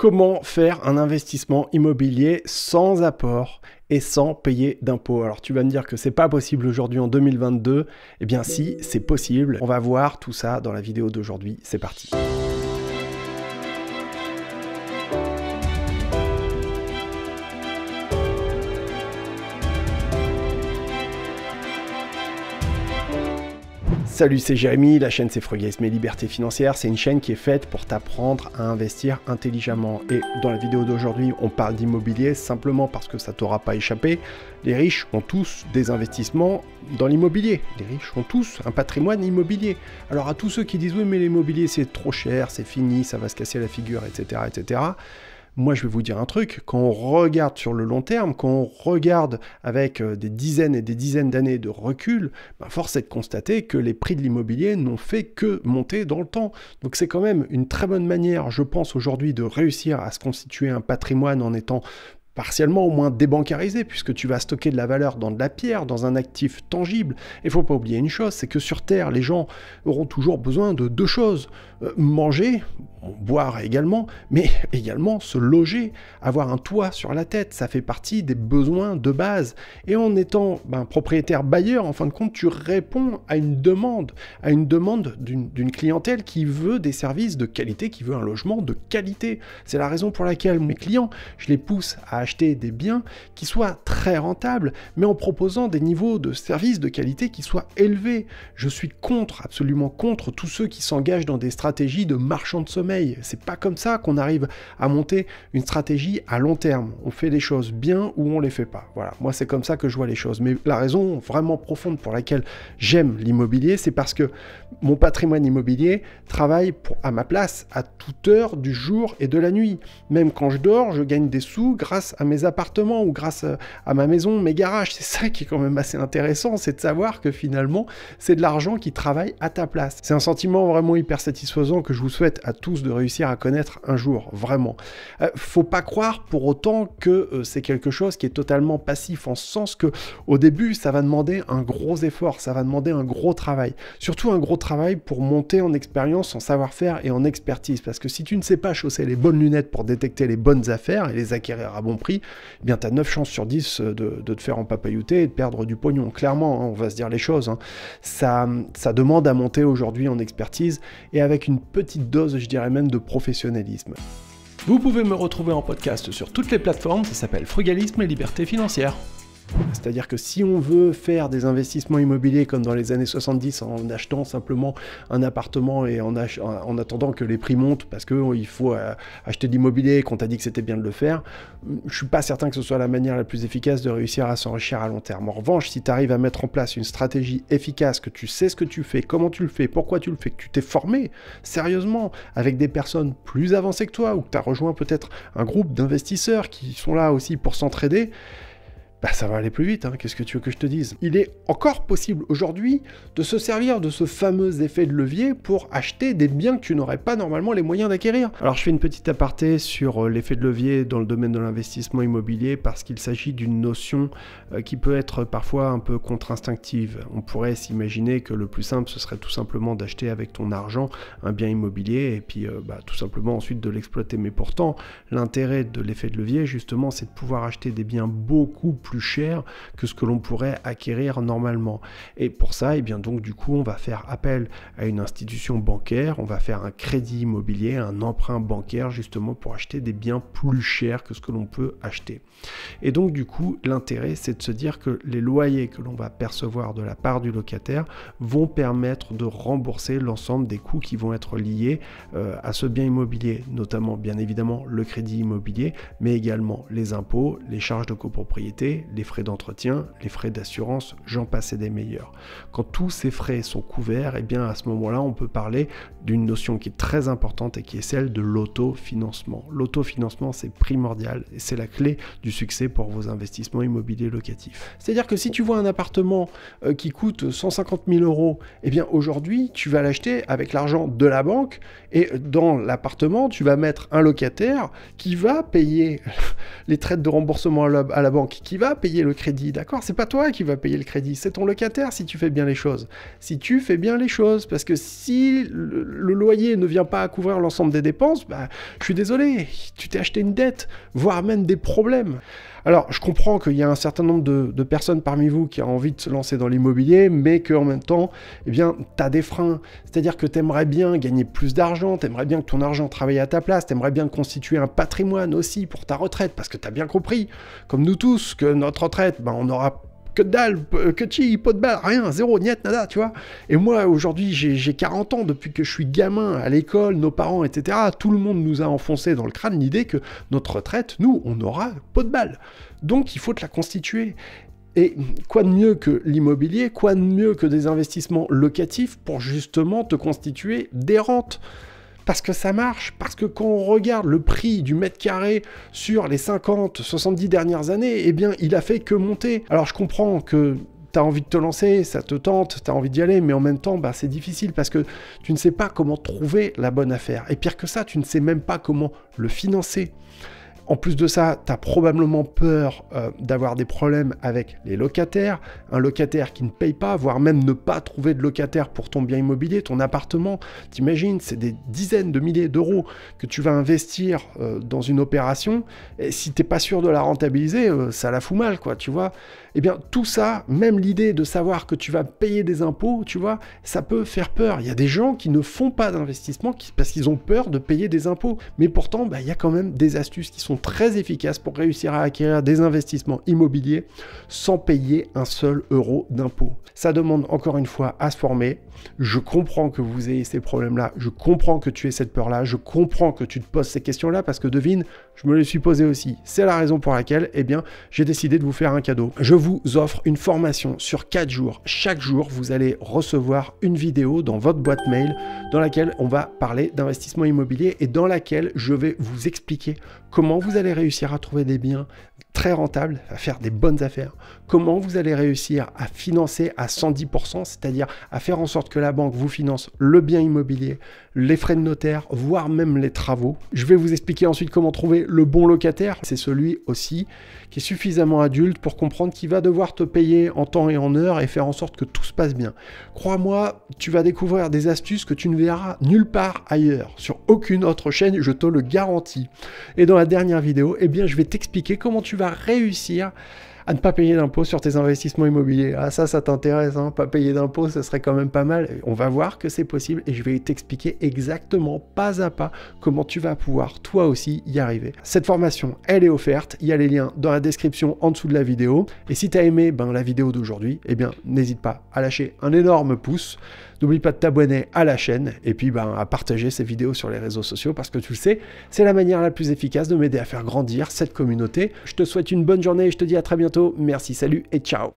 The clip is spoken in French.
Comment faire un investissement immobilier sans apport et sans payer d'impôts Alors tu vas me dire que c'est pas possible aujourd'hui en 2022. Eh bien si, c'est possible. On va voir tout ça dans la vidéo d'aujourd'hui. C'est parti. Salut, c'est Jérémy, la chaîne c'est Frugaise mais Liberté Financière, C'est une chaîne qui est faite pour t'apprendre à investir intelligemment. Et dans la vidéo d'aujourd'hui, on parle d'immobilier simplement parce que ça t'aura pas échappé. Les riches ont tous des investissements dans l'immobilier. Les riches ont tous un patrimoine immobilier. Alors à tous ceux qui disent oui mais l'immobilier c'est trop cher, c'est fini, ça va se casser la figure, etc. etc. Moi, je vais vous dire un truc, quand on regarde sur le long terme, quand on regarde avec euh, des dizaines et des dizaines d'années de recul, ben, force est de constater que les prix de l'immobilier n'ont fait que monter dans le temps. Donc c'est quand même une très bonne manière, je pense, aujourd'hui de réussir à se constituer un patrimoine en étant partiellement au moins débancarisé, puisque tu vas stocker de la valeur dans de la pierre, dans un actif tangible. Et faut pas oublier une chose, c'est que sur Terre, les gens auront toujours besoin de deux choses. Euh, manger, boire également, mais également se loger, avoir un toit sur la tête, ça fait partie des besoins de base. Et en étant ben, propriétaire bailleur, en fin de compte, tu réponds à une demande, à une demande d'une clientèle qui veut des services de qualité, qui veut un logement de qualité. C'est la raison pour laquelle mes clients, je les pousse à acheter des biens qui soient très rentables, mais en proposant des niveaux de services de qualité qui soient élevés. Je suis contre, absolument contre, tous ceux qui s'engagent dans des stratégies de marchand de sommeil. C'est pas comme ça qu'on arrive à monter une stratégie à long terme. On fait les choses bien ou on les fait pas. Voilà, moi c'est comme ça que je vois les choses. Mais la raison vraiment profonde pour laquelle j'aime l'immobilier, c'est parce que mon patrimoine immobilier travaille pour, à ma place à toute heure du jour et de la nuit. Même quand je dors, je gagne des sous grâce à mes appartements ou grâce euh, à ma maison, mes garages. C'est ça qui est quand même assez intéressant, c'est de savoir que finalement, c'est de l'argent qui travaille à ta place. C'est un sentiment vraiment hyper satisfaisant que je vous souhaite à tous de réussir à connaître un jour, vraiment. Euh, faut pas croire pour autant que euh, c'est quelque chose qui est totalement passif, en ce sens que au début, ça va demander un gros effort, ça va demander un gros travail. Surtout un gros travail pour monter en expérience, en savoir-faire et en expertise. Parce que si tu ne sais pas chausser les bonnes lunettes pour détecter les bonnes affaires et les acquérir à bon prix, eh bien, tu as 9 chances sur 10 euh, de, te faire en et de perdre du pognon. Clairement, hein, on va se dire les choses. Hein. Ça, ça demande à monter aujourd'hui en expertise et avec une petite dose, je dirais même, de professionnalisme. Vous pouvez me retrouver en podcast sur toutes les plateformes, ça s'appelle Frugalisme et Liberté financière. C'est-à-dire que si on veut faire des investissements immobiliers comme dans les années 70 en achetant simplement un appartement et en, attendant que les prix montent parce qu'il faut euh, acheter de l'immobilier et qu'on t'a dit que c'était bien de le faire, je suis pas certain que ce soit la manière la plus efficace de réussir à s'enrichir à long terme. En revanche, si tu arrives à mettre en place une stratégie efficace, que tu sais ce que tu fais, comment tu le fais, pourquoi tu le fais, que tu t'es formé sérieusement avec des personnes plus avancées que toi ou que tu as rejoint peut-être un groupe d'investisseurs qui sont là aussi pour s'entraider, bah, ça va aller plus vite, hein, qu'est-ce que tu veux que je te dise Il est encore possible aujourd'hui de se servir de ce fameux effet de levier pour acheter des biens que tu n'aurais pas normalement les moyens d'acquérir. Alors je fais une petite aparté sur euh, l'effet de levier dans le domaine de l'investissement immobilier parce qu'il s'agit d'une notion euh, qui peut être parfois un peu contre-instinctive. On pourrait s'imaginer que le plus simple ce serait tout simplement d'acheter avec ton argent un bien immobilier et puis euh, bah, tout simplement ensuite de l'exploiter. Mais pourtant l'intérêt de l'effet de levier justement c'est de pouvoir acheter des biens beaucoup plus plus cher que ce que l'on pourrait acquérir normalement. Et pour ça, et eh bien donc du coup, on va faire appel à une institution bancaire, on va faire un crédit immobilier, un emprunt bancaire justement pour acheter des biens plus chers que ce que l'on peut acheter. Et donc du coup, l'intérêt, c'est de se dire que les loyers que l'on va percevoir de la part du locataire vont permettre de rembourser l'ensemble des coûts qui vont être liés euh, à ce bien immobilier, notamment bien évidemment le crédit immobilier, mais également les impôts, les charges de copropriété, les frais d'entretien, les frais d'assurance, j'en passe et des meilleurs. Quand tous ces frais sont couverts, eh bien à ce moment-là, on peut parler d'une notion qui est très importante et qui est celle de l'autofinancement. L'autofinancement, c'est primordial et c'est la clé du succès pour vos investissements immobiliers locatifs. C'est-à-dire que si tu vois un appartement euh, qui coûte 150 000 euros, eh bien aujourd'hui, tu vas l'acheter avec l'argent de la banque et euh, dans l'appartement, tu vas mettre un locataire qui va payer les traites de remboursement à la banque, qui va payer le crédit, d'accord C'est pas toi qui vas payer le crédit, c'est ton locataire si tu fais bien les choses. Si tu fais bien les choses, parce que si le, loyer ne vient pas à couvrir l'ensemble des dépenses, bah, je suis désolé, tu t'es acheté une dette, voire même des problèmes. Alors, je comprends qu'il y a un certain nombre de, personnes parmi vous qui ont envie de se lancer dans l'immobilier, mais qu'en même temps, eh bien, tu as des freins. C'est-à-dire que tu aimerais bien gagner plus d'argent, tu aimerais bien que ton argent travaille à ta place, tu aimerais bien constituer un patrimoine aussi pour ta retraite, parce que tu as bien compris, comme nous tous, que notre retraite, ben, on aura que dalle, euh, que chi, pas de balle, rien, zéro, niette, nada, tu vois. Et moi, aujourd'hui, j'ai 40 ans, depuis que je suis gamin, à l'école, nos parents, etc., tout le monde nous a enfoncé dans le crâne l'idée que notre retraite, nous, on aura pas de balle. Donc, il faut te la constituer. Et quoi de mieux que l'immobilier, quoi de mieux que des investissements locatifs pour justement te constituer des rentes parce que ça marche, parce que quand on regarde le prix du mètre carré sur les 50, 70 dernières années, eh bien, il a fait que monter. Alors, je comprends que tu as envie de te lancer, ça te tente, t'as envie d'y aller, mais en même temps, bah, c'est difficile parce que tu ne sais pas comment trouver la bonne affaire. Et pire que ça, tu ne sais même pas comment le financer. En plus de ça, tu as probablement peur euh, d'avoir des problèmes avec les locataires, un locataire qui ne paye pas, voire même ne pas trouver de locataire pour ton bien immobilier, ton appartement. T'imagines, c'est des dizaines de milliers d'euros que tu vas investir euh, dans une opération, et si t'es pas sûr de la rentabiliser, euh, ça la fout mal, quoi, tu vois. Eh bien, tout ça, même l'idée de savoir que tu vas payer des impôts, tu vois, ça peut faire peur. Il y a des gens qui ne font pas d'investissement parce qu'ils ont peur de payer des impôts. Mais pourtant, bah, il y a quand même des astuces qui sont très efficace pour réussir à acquérir des investissements immobiliers sans payer un seul euro d'impôt. Ça demande encore une fois à se former. Je comprends que vous ayez ces problèmes-là, je comprends que tu aies cette peur-là, je comprends que tu te poses ces questions-là parce que devine, je me le suis posé aussi. C'est la raison pour laquelle, eh bien, j'ai décidé de vous faire un cadeau. Je vous offre une formation sur 4 jours. Chaque jour, vous allez recevoir une vidéo dans votre boîte mail dans laquelle on va parler d'investissement immobilier et dans laquelle je vais vous expliquer comment vous allez réussir à trouver des biens, très rentable, à faire des bonnes affaires, comment vous allez réussir à financer à 110%, c'est-à-dire à faire en sorte que la banque vous finance le bien immobilier, les frais de notaire, voire même les travaux. Je vais vous expliquer ensuite comment trouver le bon locataire. C'est celui aussi qui est suffisamment adulte pour comprendre qu'il va devoir te payer en temps et en heure et faire en sorte que tout se passe bien. Crois-moi, tu vas découvrir des astuces que tu ne verras nulle part ailleurs, sur aucune autre chaîne, je te le garantis. Et dans la dernière vidéo, eh bien, je vais t'expliquer comment tu réussir à ne pas payer d'impôts sur tes investissements immobiliers. Ah ça, ça t'intéresse, hein. pas payer d'impôts, ce serait quand même pas mal. On va voir que c'est possible et je vais t'expliquer exactement pas à pas comment tu vas pouvoir toi aussi y arriver. Cette formation, elle est offerte, il y a les liens dans la description en dessous de la vidéo. Et si tu as aimé ben, la vidéo d'aujourd'hui, eh bien n'hésite pas à lâcher un énorme pouce. N'oublie pas de t'abonner à la chaîne et puis ben, à partager ces vidéos sur les réseaux sociaux parce que tu le sais, c'est la manière la plus efficace de m'aider à faire grandir cette communauté. Je te souhaite une bonne journée et je te dis à très bientôt. Merci, salut et ciao